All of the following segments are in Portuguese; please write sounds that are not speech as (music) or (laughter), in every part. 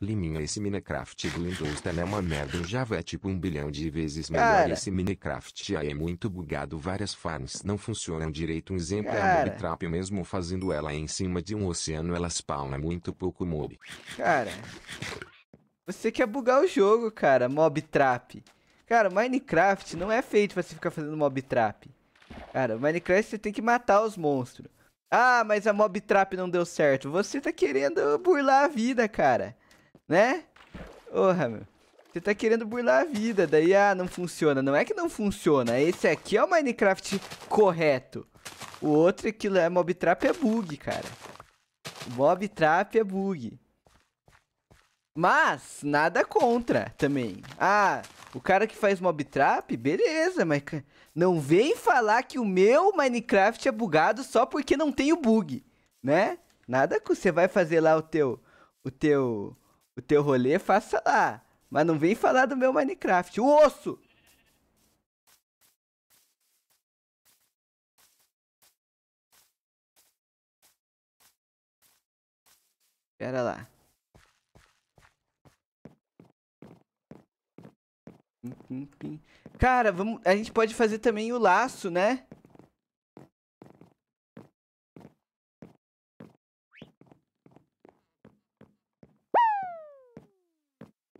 Liminha, esse Minecraft do Windows 10 é uma merda. O Java é tipo um bilhão de vezes melhor. Cara. Esse Minecraft já é muito bugado. Várias farms não funcionam direito. Um exemplo Cara. é a mob trap. Mesmo fazendo ela em cima de um oceano, ela spawna muito pouco mob. Cara, você quer bugar o jogo, cara. Mob trap. Cara, Minecraft não é feito pra você ficar fazendo mob trap. Cara, Minecraft você tem que matar os monstros. Ah, mas a mob trap não deu certo. Você tá querendo burlar a vida, cara. Né? Porra, meu. Você tá querendo burlar a vida. Daí, ah, não funciona. Não é que não funciona. Esse aqui é o Minecraft correto. O outro é é mob trap é bug, cara. Mob trap é bug. Mas, nada contra também. Ah, o cara que faz mob trap, beleza, mas não vem falar que o meu Minecraft é bugado só porque não tem o bug, né? Nada que você vai fazer lá o teu o teu o teu rolê, faça lá, mas não vem falar do meu Minecraft. O osso. Pera lá. Pim, pim, pim. Cara, vamos... a gente pode fazer também o laço, né?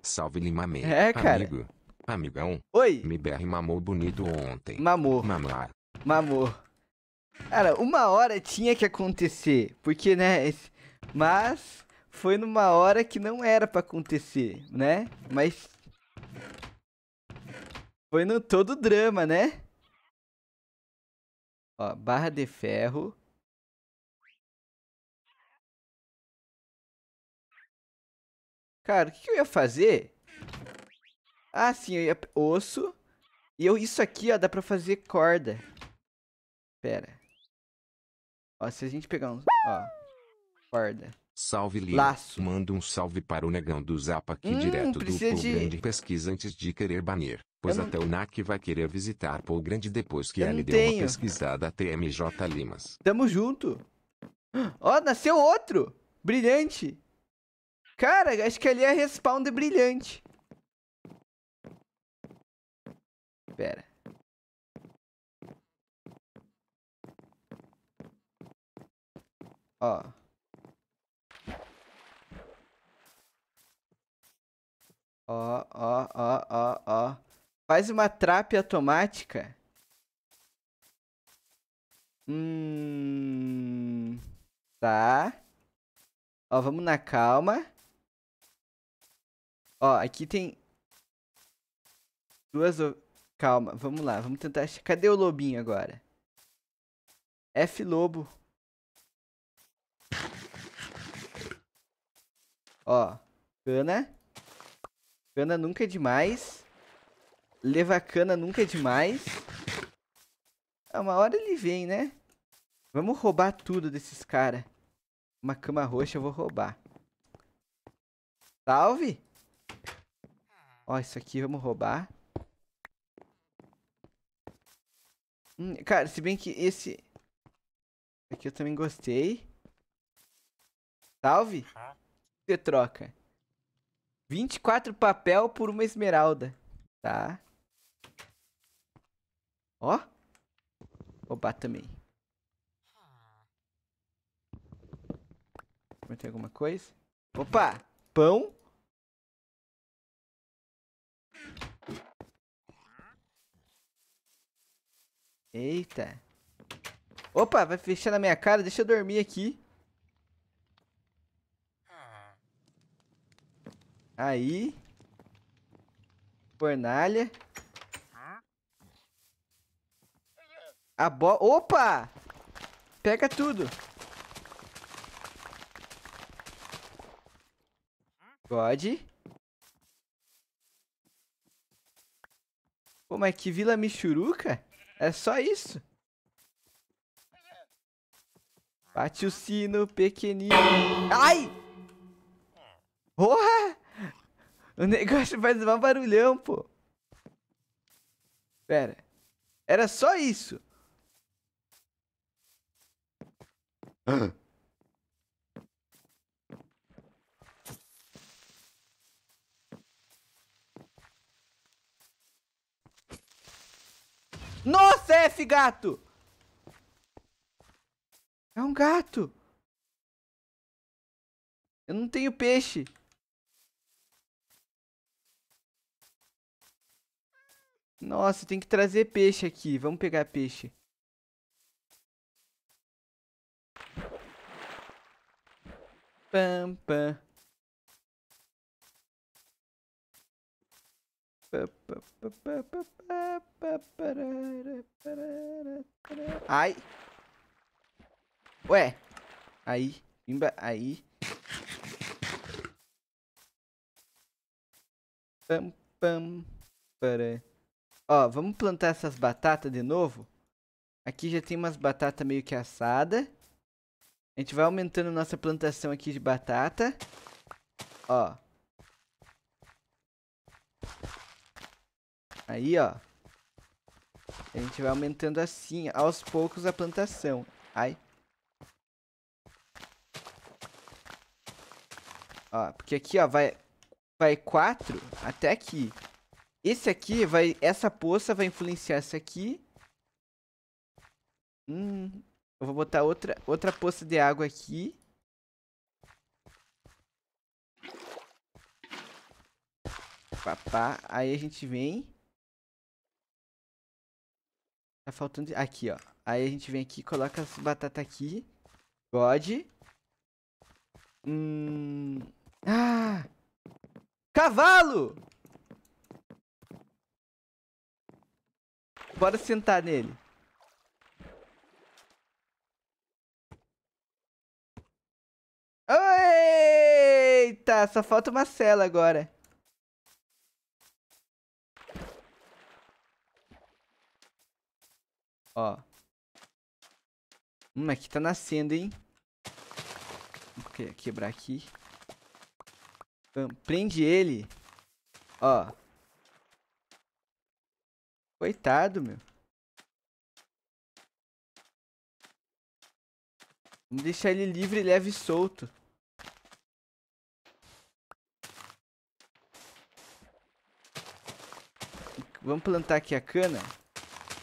Salve Lima É, cara. Amigo. Amigão. Oi. MBR mamou bonito ontem. Mamou. Mamar. Mamou. Cara, uma hora tinha que acontecer. Porque, né? Mas foi numa hora que não era para acontecer, né? Mas foi no todo drama, né? Ó, barra de ferro. Cara, o que, que, eu ia fazer? Ah, sim, eu ia... Osso. E eu, isso aqui, ó, dá pra fazer corda. Pera. Ó, se a gente pegar uns... Ó, corda. Salve Lio. Laço. Manda um salve para o negão do Zap aqui hum, direto do Pou de... Grande Pesquisa antes de querer banir. Pois eu até não... o NAC vai querer visitar Pou Grande depois que eu ele deu tenho. uma pesquisada TMJ Limas. Tamo junto. Ó, oh, nasceu outro! Brilhante! Cara, acho que ali é respawn de brilhante. Pera. Ó. Faz uma trap automática. Hum. Tá. Ó, vamos na calma. Ó, aqui tem. Duas. Calma, vamos lá, vamos tentar. Achar... Cadê o lobinho agora? F lobo. Ó, cana. Cana nunca é demais cana nunca é demais. É uma hora ele vem, né? Vamos roubar tudo desses caras. Uma cama roxa eu vou roubar. Salve! Ó, isso aqui vamos roubar. Hum, cara, se bem que esse... Aqui eu também gostei. Salve! Você troca. 24 papel por uma esmeralda. Tá. Ó. Opa, também. Vai ter alguma coisa? Opa! Pão. Eita. Opa, vai fechar na minha cara. Deixa eu dormir aqui. Aí. Fornalha. A bo Opa! Pega tudo. God. Pô, mas que vila michuruca? É só isso? Bate o sino pequenino. Ai! Porra! O negócio faz um barulhão, pô. Pera. Era só isso. Nossa, é F, gato! É um gato! Eu não tenho peixe. Nossa, tem que trazer peixe aqui. Vamos pegar peixe. Pam, pam. Ai. Ué. Aí. Pimba. Aí. Pam, pam. Para. Ó, vamos plantar essas batatas de novo. Aqui já tem umas batatas meio que assada. A gente vai aumentando nossa plantação aqui de batata. Ó. Aí, ó. A gente vai aumentando assim, aos poucos, a plantação. Ai. Ó, porque aqui, ó, vai... Vai quatro até aqui. Esse aqui vai... Essa poça vai influenciar esse aqui. Hum, eu vou botar outra, outra poça de água aqui. Papá. Aí a gente vem. Tá faltando... Aqui, ó. Aí a gente vem aqui, coloca as batatas aqui. God. Hum... Ah! Cavalo! Bora sentar nele. Eita, só falta uma cela agora. Ó. Hum, aqui tá nascendo, hein? Vou quebrar aqui. prende ele. Ó. Coitado, meu. Vamos deixar ele livre, leve e solto. Vamos plantar aqui a cana.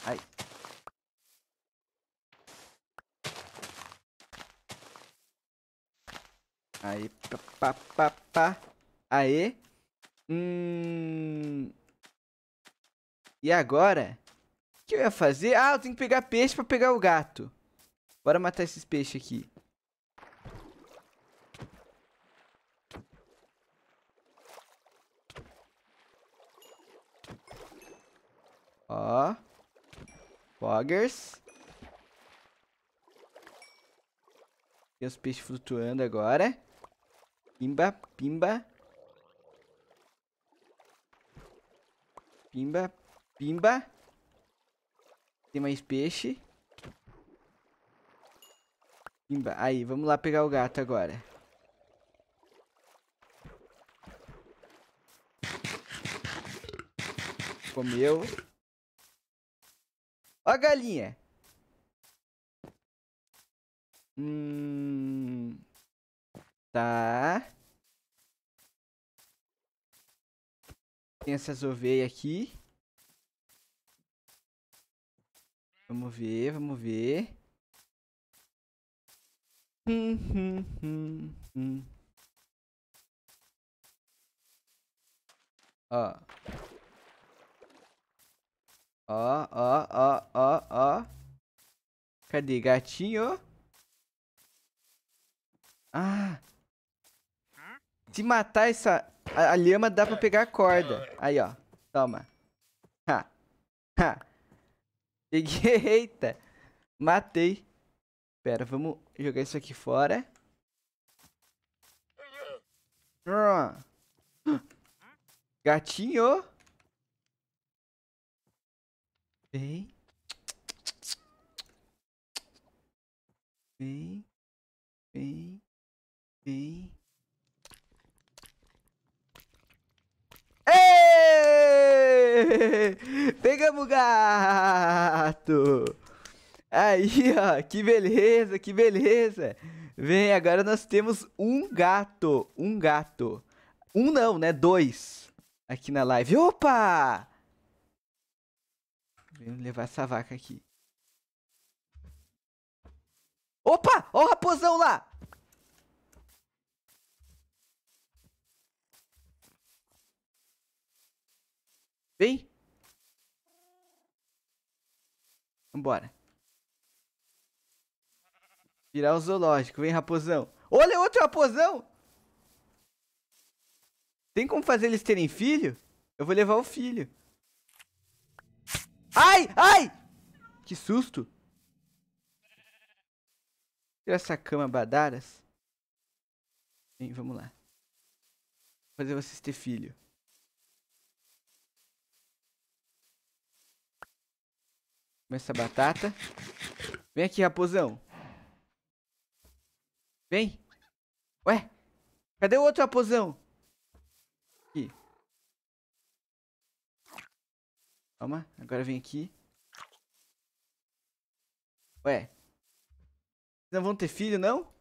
Ai. Aí, pá, pá, pá, pá. Aê. Hum... E agora? O que eu ia fazer? Ah, eu tenho que pegar peixe pra pegar o gato. Bora matar esses peixes aqui. Ó. Poggers. Tem os peixes flutuando agora. Pimba, pimba. Pimba, pimba. Tem mais peixe. Aí, vamos lá pegar o gato agora. Comeu. Ó a galinha. Hum... Tá. Tem essas ovelhas aqui. Vamos ver, vamos ver. Hum, hum, hum, ó. Ó, ó, ó, ó, ó. Cadê, gatinho? Ah. Se matar essa... A, a lhama dá pra pegar a corda. Aí, ó. Toma. Ha. Ha. Peguei. (laughs) Eita. Matei. Pera, vamos jogar isso aqui fora. Ah. Gatinho. Vem. Vem. Vem. Vem. aí, (laughs) ó, que beleza, que beleza. Vem, agora nós temos um gato, um gato. Um não, né? Dois. Aqui na live. Opa! Vem levar essa vaca aqui. Opa! Ó o raposão lá! Vem! Vambora. Virar o zoológico. Vem, raposão. Olha outro raposão! Tem como fazer eles terem filho? Eu vou levar o filho. Ai, ai! Que susto! Tira essa cama, Badaras. Bem, vamos lá. Vou fazer vocês ter filho. Começa a batata. Vem aqui, raposão. Vem. Ué? Cadê o outro raposão? Aqui. Calma, agora vem aqui. Ué. Vocês não vão ter filho, não?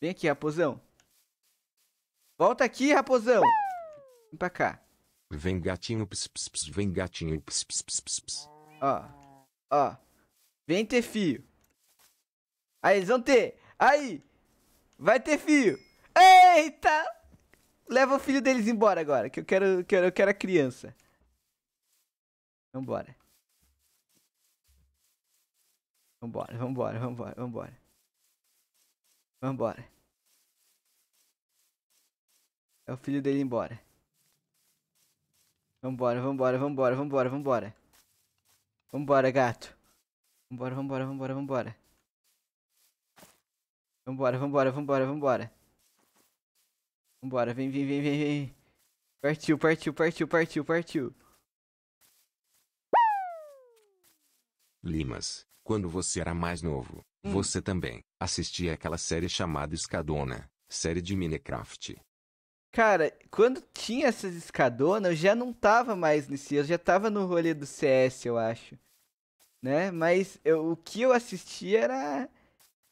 Vem aqui, raposão. Volta aqui, raposão. Vem pra cá. Vem gatinho, vem gatinho, Ó, ó. Vem ter filho. Aí eles vão ter. Aí. Vai ter filho. Eita! Leva o filho deles embora agora, que eu quero, quero, eu quero a criança. Vambora. Vambora, vambora, vambora, vambora. Vambora. É o filho dele embora. Vambora, vambora, vambora, vambora, vambora. Vambora, gato. Vambora, vambora, vambora, vambora. Vambora, vambora, vambora, vambora. Vambora, vem, vem, vem, vem, vem. Partiu, partiu, partiu, partiu, partiu. Limas, quando você era mais novo, hum. você também assistia aquela série chamada Escadona, série de Minecraft. Cara, quando tinha essas escadonas, eu já não tava mais nesse, eu já tava no rolê do CS, eu acho. Né? Mas eu, o que eu assistia era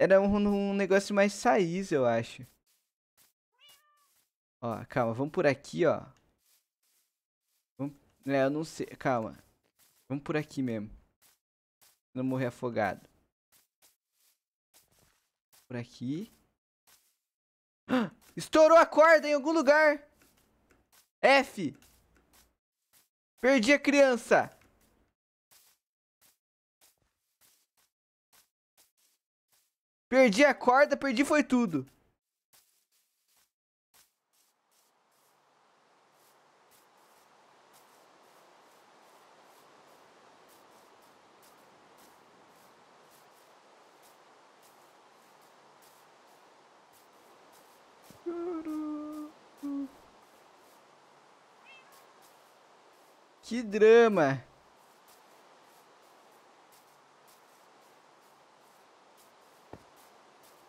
era um, um negócio mais saís, eu acho. Ó, calma, vamos por aqui, ó. Vamos... É, eu não sei. Calma. Vamos por aqui mesmo. Não morrer afogado. Por aqui. Ah! (gasps) Estourou a corda em algum lugar! F! Perdi a criança! Perdi a corda, perdi foi tudo. Que drama.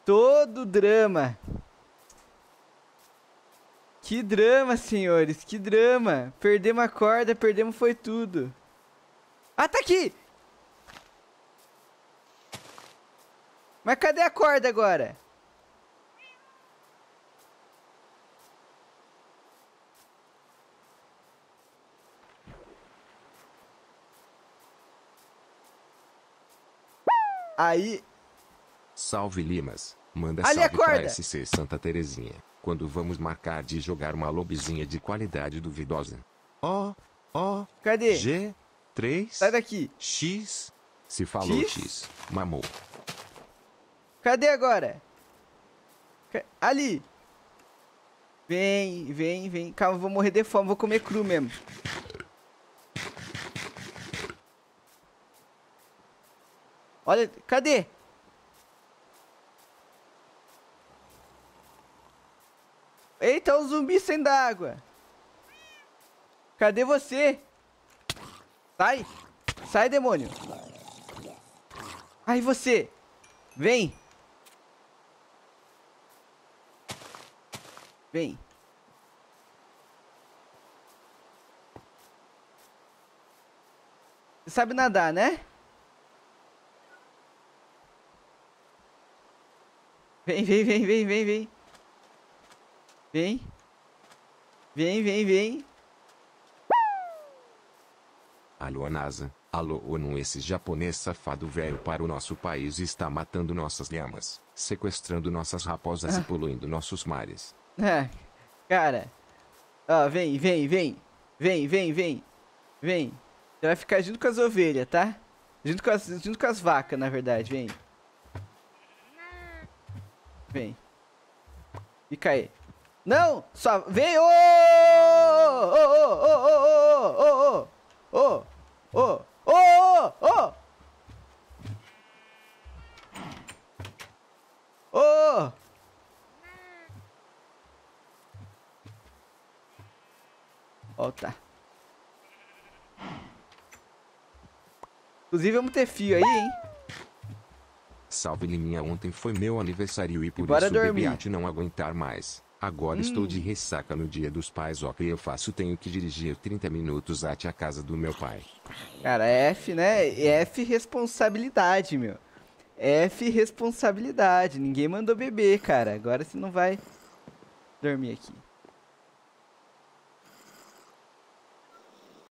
todo o drama. Que drama, senhores, que drama. Perdemos a corda, perdemos foi tudo. Ah, tá aqui! Mas cadê a corda agora? Aí Salve Limas, manda Ali salve acorda. pra SC Santa Terezinha, quando vamos marcar de jogar uma lobizinha de qualidade duvidosa. Ó, ó, cadê? G, 3, sai daqui. X, se falou X, X mamou. Cadê agora? Ali. Vem, vem, vem. Calma, vou morrer de fome, vou comer cru mesmo. Olha, cadê? zumbi saindo da água. Cadê você? Sai. Sai, demônio. Aí você. Vem. Vem. Você sabe nadar, né? Vem, vem, vem, vem, vem, vem. Vem. Vem, vem, vem. Alô, NASA. Alô, ONU, esse japonês safado velho para o nosso país está matando nossas lhamas, sequestrando nossas raposas ah. e poluindo nossos mares. Ah, (laughs) cara. Ó, vem, vem, vem. Vem, vem, vem. Vem. Você vai ficar junto com as ovelhas, tá? Junto com as, junto com as vacas, na verdade. Vem. Vem. Fica aí. Não, só vem. Ô, ô, ô, ô, ô, ô, ô, ô, ô, ô, ô, ô. Ô! Volta. Inclusive, vamos ter fio aí, hein? Salve, Liminha. Ontem foi meu aniversário e por e isso dormir. bebi não aguentar mais. Agora hum. estou de hum. ressaca no dia dos pais, ó, que eu faço, tenho que dirigir 30 minutos até a casa do meu pai. Cara, é F, né? É F responsabilidade, meu. F responsabilidade. Ninguém mandou beber, cara. Agora você não vai dormir aqui.